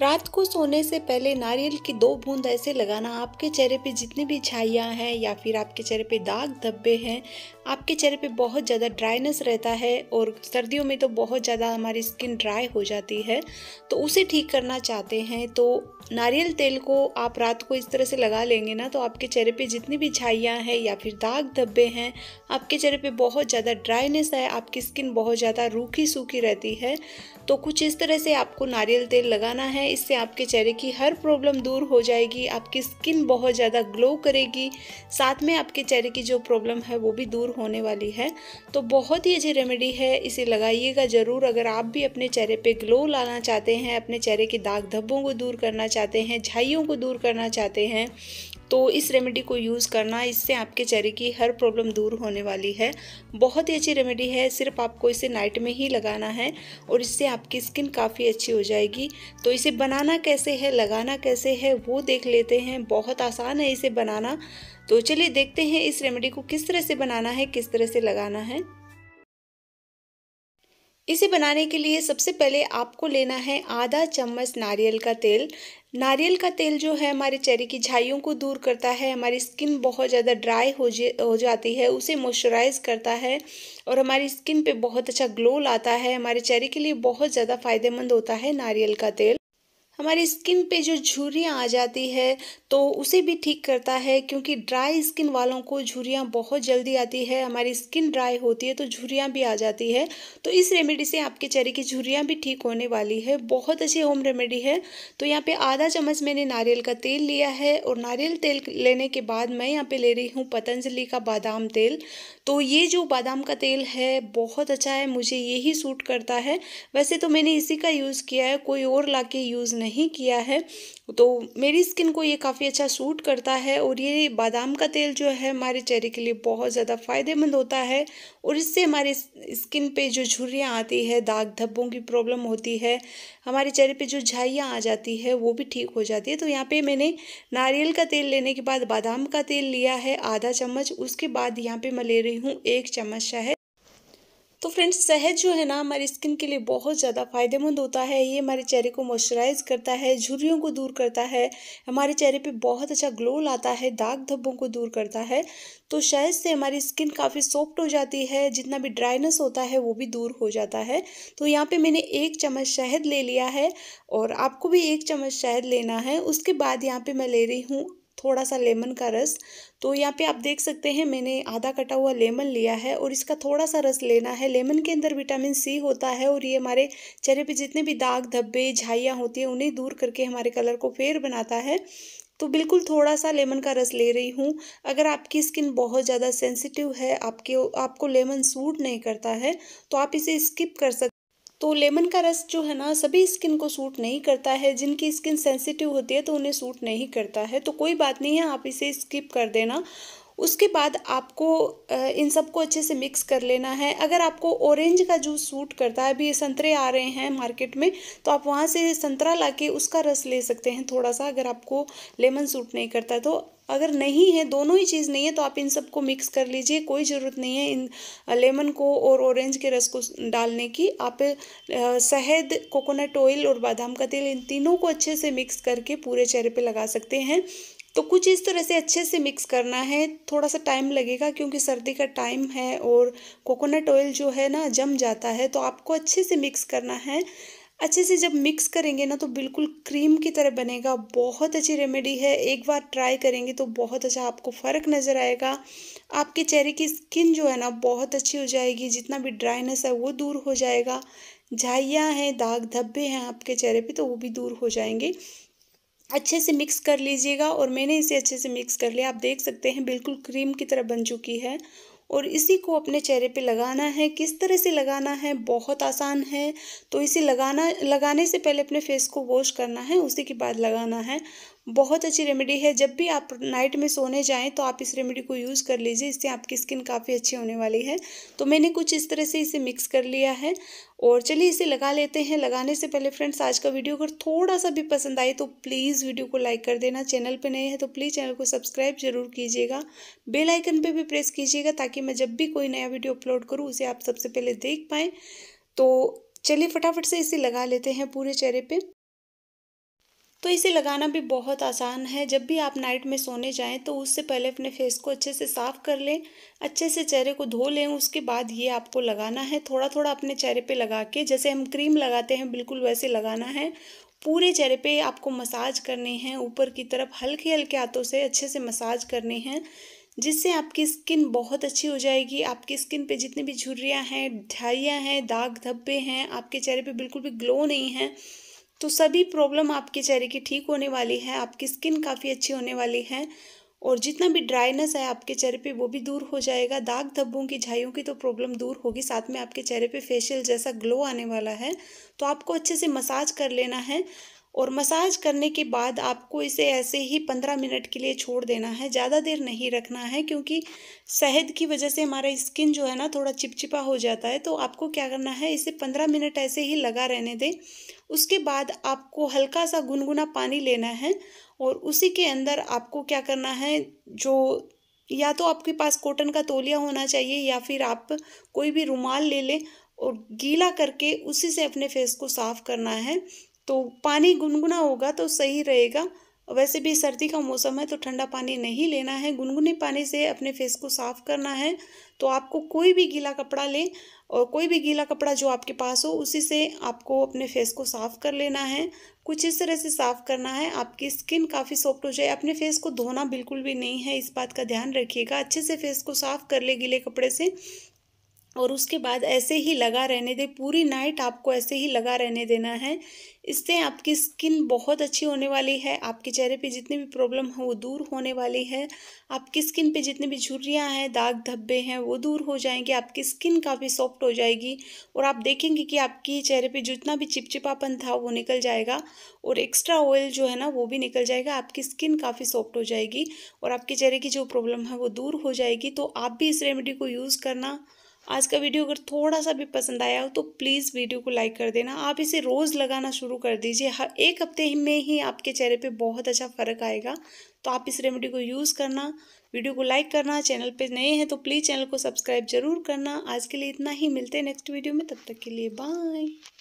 रात को सोने से पहले नारियल की दो बूंद ऐसे लगाना आपके चेहरे पे जितनी भी छाइयाँ हैं या फिर आपके चेहरे पे दाग धब्बे हैं आपके चेहरे पे बहुत ज़्यादा ड्राइनेस रहता है और सर्दियों में तो बहुत ज़्यादा हमारी स्किन ड्राई हो जाती है तो उसे ठीक करना चाहते हैं तो नारियल तेल को आप रात को इस तरह से लगा लेंगे ना तो आपके चेहरे पे जितनी भी छाइयाँ हैं या फिर दाग धब्बे हैं आपके चेहरे पे बहुत ज़्यादा ड्राइनेस है आपकी स्किन बहुत ज़्यादा रूखी सूखी रहती है तो कुछ इस तरह से आपको नारियल तेल लगाना है इससे आपके चेहरे की हर प्रॉब्लम दूर हो जाएगी आपकी स्किन बहुत ज़्यादा ग्लो करेगी साथ में आपके चेहरे की जो प्रॉब्लम है वो भी दूर होने वाली है तो बहुत ही अच्छी रेमेडी है इसे लगाइएगा ज़रूर अगर आप भी अपने चेहरे पे ग्लो लाना चाहते हैं अपने चेहरे के दाग धब्बों को दूर करना चाहते हैं झाइयों को दूर करना चाहते हैं तो इस रेमेडी को यूज़ करना इससे आपके चेहरे की हर प्रॉब्लम दूर होने वाली है बहुत ही अच्छी रेमेडी है सिर्फ आपको इसे नाइट में ही लगाना है और इससे आपकी स्किन काफ़ी अच्छी हो जाएगी तो इसे बनाना कैसे है लगाना कैसे है वो देख लेते हैं बहुत आसान है इसे बनाना तो चलिए देखते हैं इस रेमेडी को किस तरह से बनाना है किस तरह से लगाना है इसे बनाने के लिए सबसे पहले आपको लेना है आधा चम्मच नारियल का तेल नारियल का तेल जो है हमारे चेहरे की झाइयों को दूर करता है हमारी स्किन बहुत ज़्यादा ड्राई हो हो जाती है उसे मॉइस्चराइज करता है और हमारी स्किन पे बहुत अच्छा ग्लो लाता है हमारे चेहरे के लिए बहुत ज़्यादा फायदेमंद होता है नारियल का तेल हमारी स्किन पे जो झुरियाँ आ जाती है तो उसे भी ठीक करता है क्योंकि ड्राई स्किन वालों को झुरियाँ बहुत जल्दी आती है हमारी स्किन ड्राई होती है तो झुरियाँ भी आ जाती है तो इस रेमेडी से आपके चेहरे की झुरियाँ भी ठीक होने वाली है बहुत अच्छी होम रेमेडी है तो यहाँ पे आधा चम्मच मैंने नारियल का तेल लिया है और नारियल तेल लेने के बाद मैं यहाँ पर ले रही हूँ पतंजलि का बादाम तेल तो ये जो बादाम का तेल है बहुत अच्छा है मुझे यही सूट करता है वैसे तो मैंने इसी का यूज़ किया है कोई और ला यूज़ नहीं नहीं किया है तो मेरी स्किन को ये काफ़ी अच्छा सूट करता है और ये बादाम का तेल जो है हमारे चेहरे के लिए बहुत ज़्यादा फ़ायदेमंद होता है और इससे हमारे स्किन पे जो झुर्रियाँ आती है दाग धब्बों की प्रॉब्लम होती है हमारे चेहरे पे जो झाइयाँ आ जाती है वो भी ठीक हो जाती है तो यहाँ पे मैंने नारियल का तेल लेने के बाद बादाम का तेल लिया है आधा चम्मच उसके बाद यहाँ पर मैं ले रही हूँ एक चम्मच शायद तो फ्रेंड्स शहद जो है ना हमारी स्किन के लिए बहुत ज़्यादा फायदेमंद होता है ये हमारे चेहरे को मॉइस्चराइज करता है झुर्रियों को दूर करता है हमारे चेहरे पे बहुत अच्छा ग्लो लाता है दाग धब्बों को दूर करता है तो शहद से हमारी स्किन काफ़ी सॉफ्ट हो जाती है जितना भी ड्राइनेस होता है वो भी दूर हो जाता है तो यहाँ पर मैंने एक चम्मच शहद ले लिया है और आपको भी एक चम्मच शहद लेना है उसके बाद यहाँ पर मैं ले रही हूँ थोड़ा सा लेमन का रस तो यहाँ पे आप देख सकते हैं मैंने आधा कटा हुआ लेमन लिया है और इसका थोड़ा सा रस लेना है लेमन के अंदर विटामिन सी होता है और ये हमारे चेहरे पे जितने भी दाग धब्बे झाइयाँ होती हैं उन्हें दूर करके हमारे कलर को फेयर बनाता है तो बिल्कुल थोड़ा सा लेमन का रस ले रही हूँ अगर आपकी स्किन बहुत ज़्यादा सेंसिटिव है आपके आपको लेमन सूट नहीं करता है तो आप इसे स्किप कर सकते तो लेमन का रस जो है ना सभी स्किन को सूट नहीं करता है जिनकी स्किन सेंसिटिव होती है तो उन्हें सूट नहीं करता है तो कोई बात नहीं है आप इसे स्किप कर देना उसके बाद आपको इन सबको अच्छे से मिक्स कर लेना है अगर आपको ऑरेंज का जूस सूट करता है अभी संतरे आ रहे हैं मार्केट में तो आप वहाँ से संतरा ला के उसका रस ले सकते हैं थोड़ा सा अगर आपको लेमन सूट नहीं करता तो अगर नहीं है दोनों ही चीज़ नहीं है तो आप इन सबको मिक्स कर लीजिए कोई ज़रूरत नहीं है इन लेमन को और ऑरेंज के रस को डालने की आप शहद कोकोनट ऑयल और बादाम का तेल इन तीनों को अच्छे से मिक्स करके पूरे चेहरे पे लगा सकते हैं तो कुछ इस तरह से अच्छे से मिक्स करना है थोड़ा सा टाइम लगेगा क्योंकि सर्दी का टाइम है और कोकोनट ऑयल जो है ना जम जाता है तो आपको अच्छे से मिक्स करना है अच्छे से जब मिक्स करेंगे ना तो बिल्कुल क्रीम की तरह बनेगा बहुत अच्छी रेमेडी है एक बार ट्राई करेंगे तो बहुत अच्छा आपको फ़र्क नज़र आएगा आपके चेहरे की स्किन जो है ना बहुत अच्छी हो जाएगी जितना भी ड्राइनेस है वो दूर हो जाएगा झाइयाँ हैं दाग धब्बे हैं आपके चेहरे पे तो वो भी दूर हो जाएंगे अच्छे से मिक्स कर लीजिएगा और मैंने इसे अच्छे से मिक्स कर लिया आप देख सकते हैं बिल्कुल क्रीम की तरह बन चुकी है और इसी को अपने चेहरे पे लगाना है किस तरह से लगाना है बहुत आसान है तो इसे लगाना लगाने से पहले अपने फेस को वॉश करना है उसी के बाद लगाना है बहुत अच्छी रेमेडी है जब भी आप नाइट में सोने जाएँ तो आप इस रेमेडी को यूज़ कर लीजिए इससे आपकी स्किन काफ़ी अच्छी होने वाली है तो मैंने कुछ इस तरह से इसे मिक्स कर लिया है और चलिए इसे लगा लेते हैं लगाने से पहले फ्रेंड्स आज का वीडियो अगर थोड़ा सा भी पसंद आए तो प्लीज़ वीडियो को लाइक कर देना चैनल पर नए हैं तो प्लीज़ चैनल को सब्सक्राइब जरूर कीजिएगा बेलाइकन पर भी प्रेस कीजिएगा ताकि मैं जब भी कोई नया वीडियो अपलोड करूँ उसे आप सबसे पहले देख पाएँ तो चलिए फटाफट से इसे लगा लेते हैं पूरे चेहरे पर तो इसे लगाना भी बहुत आसान है जब भी आप नाइट में सोने जाएं तो उससे पहले अपने फेस को अच्छे से साफ़ कर लें अच्छे से चेहरे को धो लें उसके बाद ये आपको लगाना है थोड़ा थोड़ा अपने चेहरे पे लगा के जैसे हम क्रीम लगाते हैं बिल्कुल वैसे लगाना है पूरे चेहरे पे आपको मसाज करने हैं ऊपर की तरफ हल्के हल्के हाथों से अच्छे से मसाज करने हैं जिससे आपकी स्किन बहुत अच्छी हो जाएगी आपकी स्किन पे जितनी भी झुर्रियाँ हैं ढाइयाँ हैं दाग धब्बे हैं आपके चेहरे पे बिल्कुल भी ग्लो नहीं है तो सभी प्रॉब्लम आपके चेहरे की ठीक होने वाली है आपकी स्किन काफ़ी अच्छी होने वाली है और जितना भी ड्राइनेस है आपके चेहरे पे वो भी दूर हो जाएगा दाग धब्बों की झाइयों की तो प्रॉब्लम दूर होगी साथ में आपके चेहरे पे फेशियल जैसा ग्लो आने वाला है तो आपको अच्छे से मसाज कर लेना है और मसाज करने के बाद आपको इसे ऐसे ही पंद्रह मिनट के लिए छोड़ देना है ज़्यादा देर नहीं रखना है क्योंकि शहद की वजह से हमारा स्किन जो है ना थोड़ा चिपचिपा हो जाता है तो आपको क्या करना है इसे पंद्रह मिनट ऐसे ही लगा रहने दें उसके बाद आपको हल्का सा गुनगुना पानी लेना है और उसी के अंदर आपको क्या करना है जो या तो आपके पास कॉटन का तोलिया होना चाहिए या फिर आप कोई भी रुमाल ले लें और गीला करके उसी से अपने फेस को साफ करना है तो पानी गुनगुना होगा तो सही रहेगा वैसे भी सर्दी का मौसम है तो ठंडा पानी नहीं लेना है गुनगुने पानी से अपने फेस को साफ करना है तो आपको कोई भी गीला कपड़ा लें और कोई भी गीला कपड़ा जो आपके पास हो उसी से आपको अपने फेस को साफ़ कर लेना है कुछ इस तरह से साफ़ करना है आपकी स्किन काफ़ी सॉफ्ट हो जाए अपने फेस को धोना बिल्कुल भी नहीं है इस बात का ध्यान रखिएगा अच्छे से फेस को साफ़ कर ले गीले कपड़े से और उसके बाद ऐसे ही लगा रहने दे पूरी नाइट आपको ऐसे ही लगा रहने देना है इससे आपकी स्किन बहुत अच्छी होने वाली है आपके चेहरे पे जितनी भी प्रॉब्लम है वो दूर होने वाली है आपकी स्किन पे जितनी भी झुर्रियाँ हैं दाग धब्बे हैं वो दूर हो जाएंगे आपकी स्किन काफ़ी सॉफ्ट हो जाएगी और आप देखेंगे कि आपके चेहरे पे जितना भी चिपचिपापन था वो निकल जाएगा और एक्स्ट्रा ऑयल जो है ना वो भी निकल जाएगा आपकी स्किन काफ़ी सॉफ्ट हो जाएगी और आपके चेहरे की जो प्रॉब्लम है वो दूर हो जाएगी तो आप भी इस रेमेडी को यूज़ करना आज का वीडियो अगर थोड़ा सा भी पसंद आया हो तो प्लीज़ वीडियो को लाइक कर देना आप इसे रोज़ लगाना शुरू कर दीजिए हर एक हफ्ते में ही आपके चेहरे पे बहुत अच्छा फ़र्क आएगा तो आप इस रेमेडी को यूज़ करना वीडियो को लाइक करना चैनल पे नए हैं तो प्लीज़ चैनल को सब्सक्राइब जरूर करना आज के लिए इतना ही मिलते हैं नेक्स्ट वीडियो में तब तक के लिए बाय